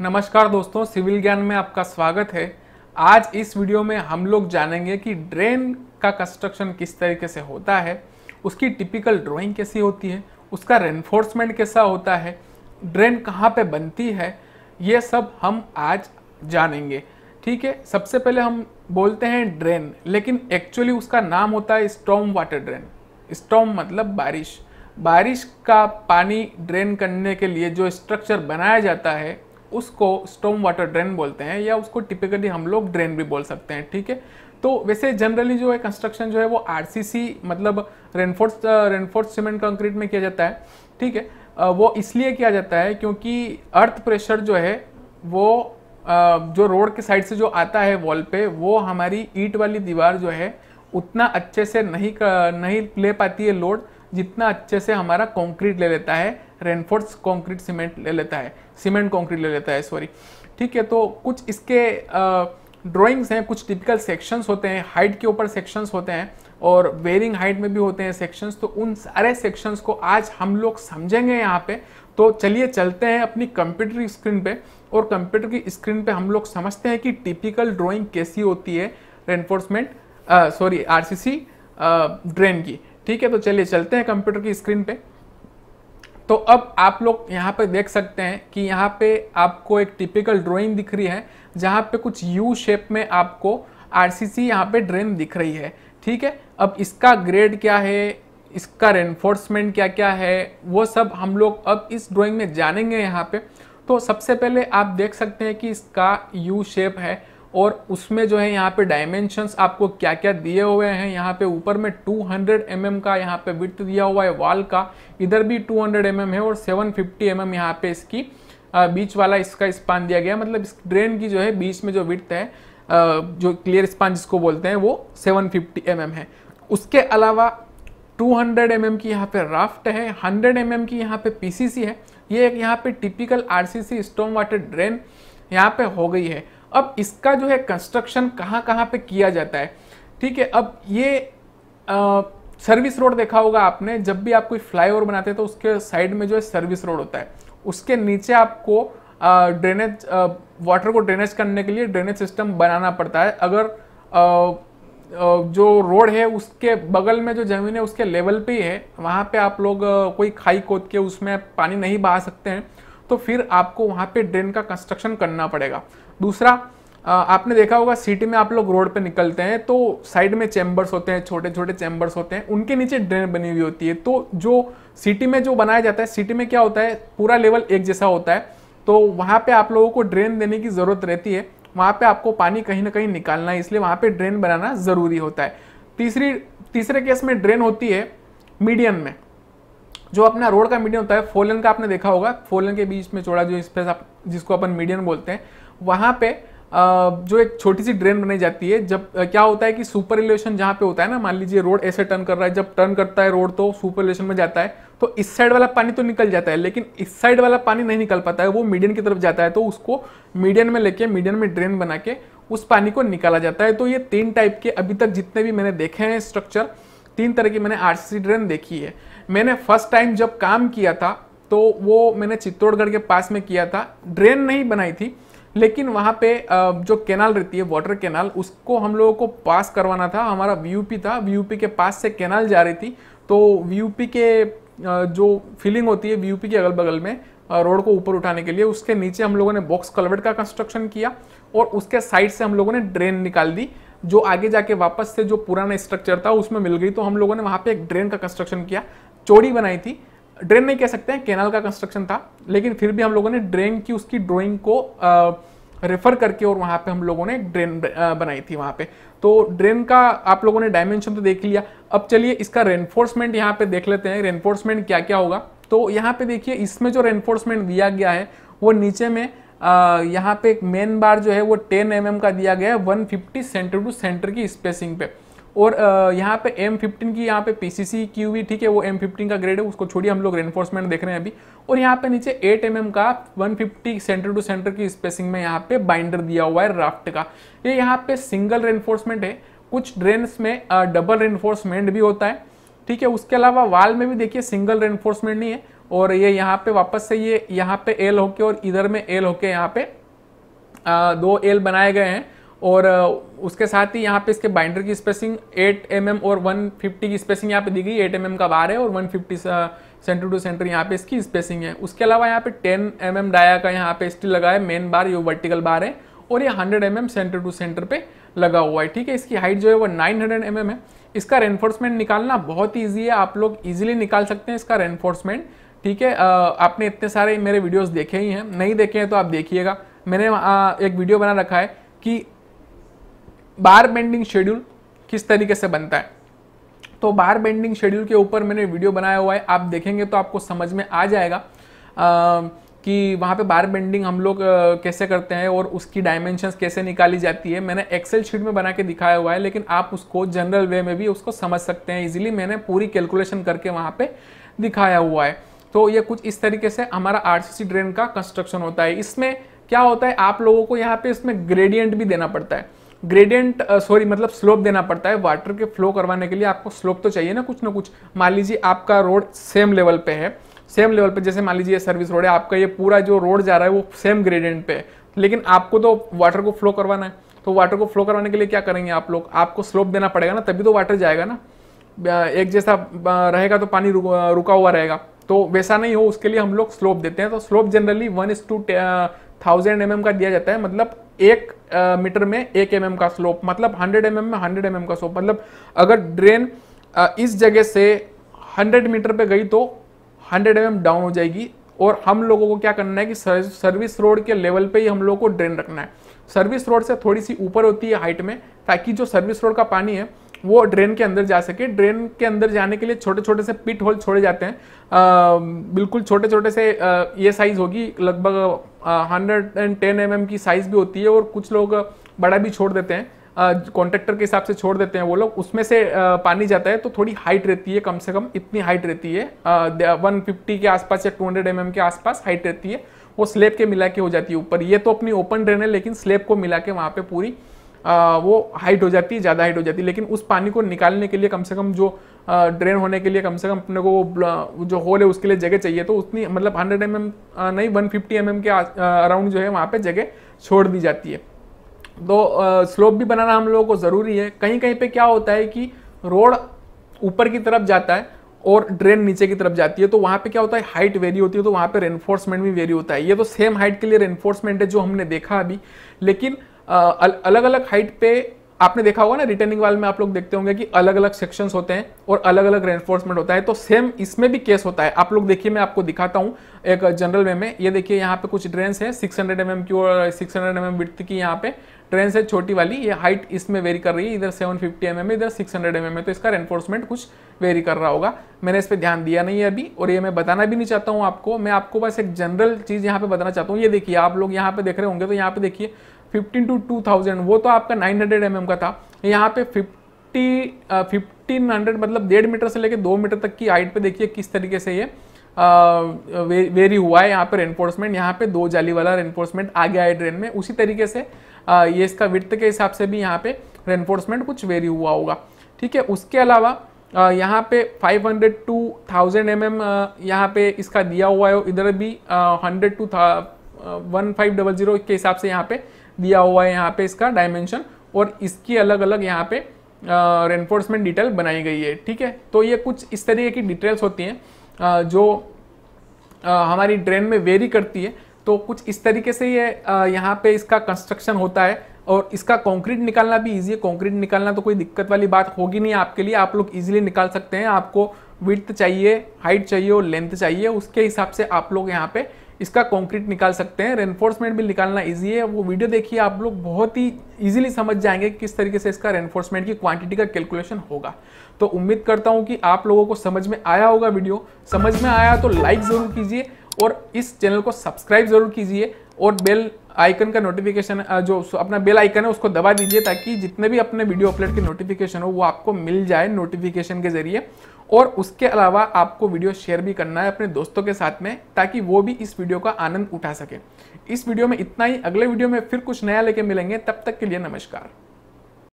नमस्कार दोस्तों सिविल ज्ञान में आपका स्वागत है आज इस वीडियो में हम लोग जानेंगे कि ड्रेन का कंस्ट्रक्शन किस तरीके से होता है उसकी टिपिकल ड्राइंग कैसी होती है उसका रेनफोर्समेंट कैसा होता है ड्रेन कहाँ पे बनती है ये सब हम आज जानेंगे ठीक है सबसे पहले हम बोलते हैं ड्रेन लेकिन एक्चुअली उसका नाम होता है स्टॉम वाटर ड्रेन स्टॉम मतलब बारिश बारिश का पानी ड्रेन करने के लिए जो स्ट्रक्चर बनाया जाता है उसको स्टोम वाटर ड्रेन बोलते हैं या उसको टिपिकली हम लोग ड्रेन भी बोल सकते हैं ठीक है तो वैसे जनरली जो है कंस्ट्रक्शन जो है वो आर मतलब रेनफोर्स रेनफोर्स सीमेंट कंक्रीट में किया जाता है ठीक है वो इसलिए किया जाता है क्योंकि अर्थ प्रेशर जो है वो जो रोड के साइड से जो आता है वॉल पे वो हमारी ईट वाली दीवार जो है उतना अच्छे से नहीं नहीं ले पाती है लोड जितना अच्छे से हमारा कॉन्क्रीट ले लेता है रेनफोर्स कॉन्क्रीट सीमेंट ले लेता है सीमेंट कॉन्क्रीट ले लेता है सॉरी ठीक है तो कुछ इसके ड्राइंग्स हैं कुछ टिपिकल सेक्शंस होते हैं हाइट के ऊपर सेक्शंस होते हैं और वेरिंग हाइट में भी होते हैं सेक्शंस तो उन सारे सेक्शंस को आज हम लोग समझेंगे यहाँ पे तो चलिए चलते हैं अपनी कंप्यूटर की स्क्रीन पे और कंप्यूटर की स्क्रीन पे हम लोग समझते हैं कि टिपिकल ड्राइंग कैसी होती है रेनफोर्समेंट सॉरी सी ड्रेन की ठीक है तो चलिए चलते हैं कंप्यूटर की स्क्रीन पे तो अब आप लोग यहाँ पे देख सकते हैं कि यहाँ पे आपको एक टिपिकल ड्राइंग दिख रही है जहाँ पे कुछ यू शेप में आपको आर सी सी यहाँ पे ड्रेन दिख रही है ठीक है अब इसका ग्रेड क्या है इसका रेनफोर्समेंट क्या क्या है वो सब हम लोग अब इस ड्राइंग में जानेंगे यहाँ पे तो सबसे पहले आप देख सकते हैं कि इसका यू शेप है और उसमें जो है यहाँ पे डायमेंशंस आपको क्या क्या दिए हुए हैं यहाँ पे ऊपर में 200 हंड्रेड mm का यहाँ पे विथ दिया हुआ है वाल का इधर भी 200 हंड्रेड mm है और 750 फिफ्टी mm यहाँ पे इसकी बीच वाला इसका स्पान दिया गया मतलब इस ड्रेन की जो है बीच में जो विथ है जो क्लियर स्पान जिसको बोलते हैं वो 750 फिफ्टी mm है उसके अलावा 200 हंड्रेड mm की यहाँ पे राफ्ट है 100 mm की यहाँ पे पी है ये एक यहाँ पे typical R C stone water drain यहाँ पे हो गई है अब इसका जो है कंस्ट्रक्शन कहाँ कहाँ पे किया जाता है ठीक है अब ये सर्विस रोड देखा होगा आपने जब भी आप कोई फ्लाईओवर बनाते हैं तो उसके साइड में जो है सर्विस रोड होता है उसके नीचे आपको ड्रेनेज वाटर को ड्रेनेज करने के लिए ड्रेनेज सिस्टम बनाना पड़ता है अगर आ, जो रोड है उसके बगल में जो ज़मीन है उसके लेवल पे ही है वहाँ पे आप लोग कोई खाई खोद के उसमें पानी नहीं बहा सकते हैं तो फिर आपको वहाँ पे ड्रेन का कंस्ट्रक्शन करना पड़ेगा दूसरा आपने देखा होगा सिटी में आप लोग रोड पे निकलते हैं तो साइड में चैम्बर्स होते हैं छोटे छोटे चैम्बर्स होते हैं उनके नीचे ड्रेन बनी हुई होती है तो जो सिटी में जो बनाया जाता है सिटी में क्या होता है पूरा लेवल एक जैसा होता है तो वहाँ पे आप लोगों को ड्रेन देने की ज़रूरत रहती है वहाँ पे आपको पानी कहीं ना कहीं निकालना है इसलिए वहाँ पे ड्रेन बनाना ज़रूरी होता है तीसरी तीसरे केस में ड्रेन होती है मीडियम में जो अपना रोड का मीडियम होता है फोलन का आपने देखा होगा फोलन के बीच में चौड़ा जो स्पेस आप जिसको अपन मीडियम बोलते हैं वहाँ पे जो एक छोटी सी ड्रेन बनाई जाती है जब क्या होता है कि सुपर एलिवेशन जहाँ पे होता है ना मान लीजिए रोड ऐसे टर्न कर रहा है जब टर्न करता है रोड तो सुपर एलिवेशन में जाता है तो इस साइड वाला पानी तो निकल जाता है लेकिन इस साइड वाला पानी नहीं निकल पाता है वो मीडियन की तरफ जाता है तो उसको मीडियन में लेके मीडियन में ड्रेन बना के उस पानी को निकाला जाता है तो ये तीन टाइप के अभी तक जितने भी मैंने देखे हैं स्ट्रक्चर तीन तरह की मैंने आर ड्रेन देखी है मैंने फर्स्ट टाइम जब काम किया था तो वो मैंने चित्तौड़गढ़ के पास में किया था ड्रेन नहीं बनाई थी लेकिन वहाँ पे जो कैनाल रहती है वाटर कैनाल उसको हम लोगों को पास करवाना था हमारा वी था वी के पास से कैनाल जा रही थी तो वी के जो फिलिंग होती है वी के अगल बगल में रोड को ऊपर उठाने के लिए उसके नीचे हम लोगों ने बॉक्स कलवर्ट का कंस्ट्रक्शन किया और उसके साइड से हम लोगों ने ड्रेन निकाल दी जो आगे जाके वापस से जो पुराना स्ट्रक्चर था उसमें मिल गई तो हम लोगों ने वहाँ पे एक ड्रेन का कंस्ट्रक्शन किया चौड़ी बनाई थी ड्रेन नहीं कह सकते हैं कैनाल का कंस्ट्रक्शन था लेकिन फिर भी हम लोगों ने ड्रेन की उसकी ड्राइंग को आ, रेफर करके और वहाँ पे हम लोगों ने ड्रेन बनाई थी वहाँ पे तो ड्रेन का आप लोगों ने डायमेंशन तो देख लिया अब चलिए इसका रेनफोर्समेंट यहाँ पे देख लेते हैं रेनफोर्समेंट क्या क्या होगा तो यहाँ पे देखिए इसमें जो रेनफोर्समेंट दिया गया है वो नीचे में यहाँ पे एक मेन बार जो है वो टेन एम mm का दिया गया है फिफ्टी सेंटर टू सेंटर की स्पेसिंग पे और यहाँ पे M15 की यहाँ पे PCC की हुई ठीक है वो M15 का ग्रेड है उसको छोड़िए हम लोग रेनफोर्समेंट देख रहे हैं अभी और यहाँ पे नीचे 8 mm का 150 सेंटर टू सेंटर की स्पेसिंग में यहाँ पे बाइंडर दिया हुआ है राफ्ट का ये यह यहाँ पे सिंगल रेनफोर्समेंट है कुछ ड्रेन में डबल रेनफोर्समेंट भी होता है ठीक है उसके अलावा वाल में भी देखिए सिंगल रेनफोर्समेंट नहीं है और ये यहाँ पे वापस से ये यहाँ पे एल होके और इधर में एल होके यहाँ पे आ, दो एल बनाए गए हैं और उसके साथ ही यहाँ पे इसके बाइंडर की स्पेसिंग 8 एम mm और 150 की स्पेसिंग यहाँ पे दी गई 8 एम mm का बार है और 150 सेंटर टू सेंटर यहाँ पे इसकी स्पेसिंग है उसके अलावा यहाँ पे 10 एम mm डाया का यहाँ पे स्टील लगा है मेन बार ये वर्टिकल बार है और ये 100 M mm centre to centre पे लगा हुआ है ठीक है इसकी हाइट जो है वो 900 हंड्रेड mm है इसका रेनफोर्समेंट निकालना बहुत ईजी है आप लोग ईजिली निकाल सकते हैं इसका रेनफोर्समेंट ठीक है आपने इतने सारे मेरे वीडियोज़ देखे ही हैं नहीं देखे हैं तो आप देखिएगा मैंने एक वीडियो बना रखा है कि बार बेंडिंग शेड्यूल किस तरीके से बनता है तो बार बेंडिंग शेड्यूल के ऊपर मैंने वीडियो बनाया हुआ है आप देखेंगे तो आपको समझ में आ जाएगा आ, कि वहाँ पे बार बेंडिंग हम लोग कैसे करते हैं और उसकी डायमेंशंस कैसे निकाली जाती है मैंने एक्सेल शीट में बना के दिखाया हुआ है लेकिन आप उसको जनरल वे में भी उसको समझ सकते हैं इजीली मैंने पूरी कैलकुलेशन करके वहाँ पे दिखाया हुआ है तो ये कुछ इस तरीके से हमारा आर ड्रेन का कंस्ट्रक्शन होता है इसमें क्या होता है आप लोगों को यहाँ पे इसमें ग्रेडियंट भी देना पड़ता है ग्रेडियंट सॉरी uh, मतलब स्लोप देना पड़ता है वाटर के फ्लो करवाने के लिए आपको स्लोप तो चाहिए ना कुछ ना कुछ मान लीजिए आपका रोड सेम लेवल पे है सेम लेवल पे जैसे मान लीजिए सर्विस रोड है आपका ये पूरा जो रोड जा रहा है वो सेम ग्रेडियंट पे है लेकिन आपको तो वाटर को फ्लो करवाना है तो वाटर को फ्लो करवाने के लिए क्या करेंगे आप लोग आपको स्लोप देना पड़ेगा ना तभी तो वाटर जाएगा ना एक जैसा रहेगा तो पानी रुका हुआ रहेगा तो वैसा नहीं हो उसके लिए हम लोग स्लोप देते हैं तो slope generally one is to thousand M का दिया जाता है मतलब एक मीटर में एक एम का स्लोप मतलब हंड्रेड एम में हंड्रेड एम का स्लोप मतलब अगर ड्रेन इस जगह से हंड्रेड मीटर पर गई तो हंड्रेड एम डाउन हो जाएगी और हम लोगों को क्या करना है कि सर्विस रोड के लेवल पे ही हम लोगों को ड्रेन रखना है सर्विस रोड से थोड़ी सी ऊपर होती है हाइट में ताकि जो सर्विस रोड का पानी है वो ड्रेन के अंदर जा सके ड्रेन के अंदर जाने के लिए छोटे छोटे से पिट होल छोड़े जाते हैं आ, बिल्कुल छोटे छोटे से आ, ये साइज़ होगी लगभग हंड्रेड एंड टेन एम की साइज़ भी होती है और कुछ लोग बड़ा भी छोड़ देते हैं कॉन्ट्रैक्टर के हिसाब से छोड़ देते हैं वो लोग उसमें से आ, पानी जाता है तो थोड़ी हाइट रहती है कम से कम इतनी हाइट रहती है वन फिफ्टी के आसपास या टू हंड्रेड एम के आसपास हाइट रहती है वो स्लेब के मिला के हो जाती है ऊपर ये तो अपनी ओपन ड्रेन है लेकिन स्लेब को मिला के वहाँ पर पूरी वो हाइट हो जाती है ज़्यादा हाइट हो जाती है लेकिन उस पानी को निकालने के लिए कम से कम जो ड्रेन होने के लिए कम से कम अपने को वो जो होल है उसके लिए जगह चाहिए तो उतनी मतलब हंड्रेड एम mm, नहीं वन फिफ्टी mm के अराउंड जो है वहाँ पर जगह छोड़ दी जाती है तो स्लोप भी बनाना हम लोगों को ज़रूरी है कहीं कहीं पर क्या होता है कि रोड ऊपर की तरफ जाता है और ड्रेन नीचे की तरफ जाती है तो वहाँ पे क्या होता है हाइट वेरी होती है तो वहाँ पे रेनफोर्समेंट भी वेरी होता है ये तो सेम हाइट के लिए रेनफोर्समेंट है जो हमने देखा अभी लेकिन अलग अलग हाइट पे आपने देखा होगा ना रिटर्निंग वाल में आप लोग देखते होंगे कि अलग अलग सेक्शंस होते हैं और अलग अलग रेनफोर्समेंट होता है तो सेम इसमें भी केस होता है आप लोग देखिए मैं आपको दिखाता हूँ एक जनरल वे में ये देखिए यहाँ पे कुछ ड्रेन्स है सिक्स हंड्रेड एम की और सिक्स हंड्रेड एम विड्थ की यहाँ पे ट्रेन से छोटी वाली ये हाइट इसमें वेरी कर रही है इधर 750 फिफ्टी mm इधर 600 हंड्रेड mm तो इसका रेनफोर्समेंट कुछ वेरी कर रहा होगा मैंने इस पर ध्यान दिया नहीं है अभी और ये मैं बताना भी नहीं चाहता हूँ आपको मैं आपको बस एक जनरल चीज़ यहाँ पे बताना चाहता हूँ ये देखिए आप लोग यहाँ पे देख रहे होंगे तो यहाँ पे देखिए फिफ्टीन टू टू थाउजेंड वो तो आपका नाइन हंड्रेड एम का था यहाँ पे फिफ्टी फिफ्टीन हंड्रेड मतलब डेढ़ मीटर से लेकर दो मीटर तक की हाइट पे देखिए किस तरीके से ये वे, वेरी हुआ है यहाँ पर एनफोर्समेंट यहाँ पे दो जाली वाला एनफोर्समेंट आ गया है ड्रेन में उसी तरीके से आ, ये इसका वित्त के हिसाब से भी यहाँ पे रेनफोर्समेंट कुछ वेरी हुआ होगा ठीक है उसके अलावा यहाँ पे 500 टू 1000 एम एम यहाँ पे इसका दिया हुआ है इधर भी 100 two one five double zero के हिसाब से यहाँ पे दिया हुआ है यहाँ पे इसका डायमेंशन और इसकी अलग अलग यहाँ पे रेनफोर्समेंट डिटेल बनाई गई है ठीक है तो ये कुछ इस तरीके की डिटेल्स होती हैं जो आ, हमारी ड्रेन में वेरी करती है तो कुछ इस तरीके से ये यह, यहाँ पे इसका कंस्ट्रक्शन होता है और इसका कंक्रीट निकालना भी ईजी है कंक्रीट निकालना तो कोई दिक्कत वाली बात होगी नहीं आपके लिए आप लोग इजीली निकाल सकते हैं आपको विथ चाहिए हाइट चाहिए और लेंथ चाहिए उसके हिसाब से आप लोग यहाँ पे इसका कॉन्क्रीट निकाल सकते हैं रेनफोर्समेंट भी निकालना ईजी है वो वीडियो देखिए आप लोग बहुत ही ईजिली समझ जाएंगे कि किस तरीके से इसका रेनफोर्समेंट की क्वांटिटी का कैलकुलेशन होगा तो उम्मीद करता हूँ कि आप लोगों को समझ में आया होगा वीडियो समझ में आया तो लाइक ज़रूर कीजिए और इस चैनल को सब्सक्राइब ज़रूर कीजिए और बेल आइकन का नोटिफिकेशन जो अपना बेल आइकन है उसको दबा दीजिए ताकि जितने भी अपने वीडियो अपलोड के नोटिफिकेशन हो वो आपको मिल जाए नोटिफिकेशन के जरिए और उसके अलावा आपको वीडियो शेयर भी करना है अपने दोस्तों के साथ में ताकि वो भी इस वीडियो का आनंद उठा सके इस वीडियो में इतना ही अगले वीडियो में फिर कुछ नया लेके मिलेंगे तब तक के लिए नमस्कार